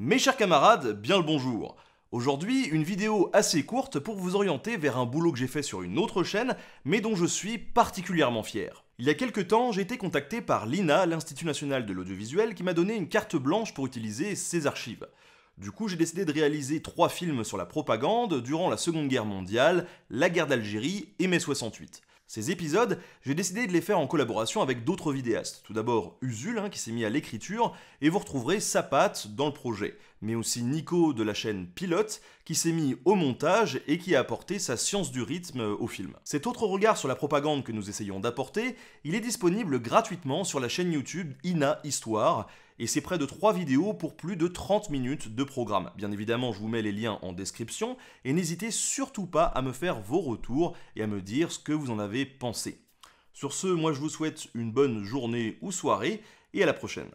Mes chers camarades, bien le bonjour Aujourd'hui, une vidéo assez courte pour vous orienter vers un boulot que j'ai fait sur une autre chaîne, mais dont je suis particulièrement fier. Il y a quelques temps, j'ai été contacté par l'INA, l'Institut National de l'Audiovisuel, qui m'a donné une carte blanche pour utiliser ses archives. Du coup, j'ai décidé de réaliser trois films sur la propagande durant la Seconde Guerre mondiale, la guerre d'Algérie et mai 68. Ces épisodes, j'ai décidé de les faire en collaboration avec d'autres vidéastes. Tout d'abord Usul, hein, qui s'est mis à l'écriture, et vous retrouverez sa patte dans le projet. Mais aussi Nico de la chaîne Pilote, qui s'est mis au montage et qui a apporté sa science du rythme euh, au film. Cet autre regard sur la propagande que nous essayons d'apporter, il est disponible gratuitement sur la chaîne YouTube INA Histoire, et c'est près de 3 vidéos pour plus de 30 minutes de programme. Bien évidemment, je vous mets les liens en description et n'hésitez surtout pas à me faire vos retours et à me dire ce que vous en avez pensé. Sur ce, moi je vous souhaite une bonne journée ou soirée et à la prochaine.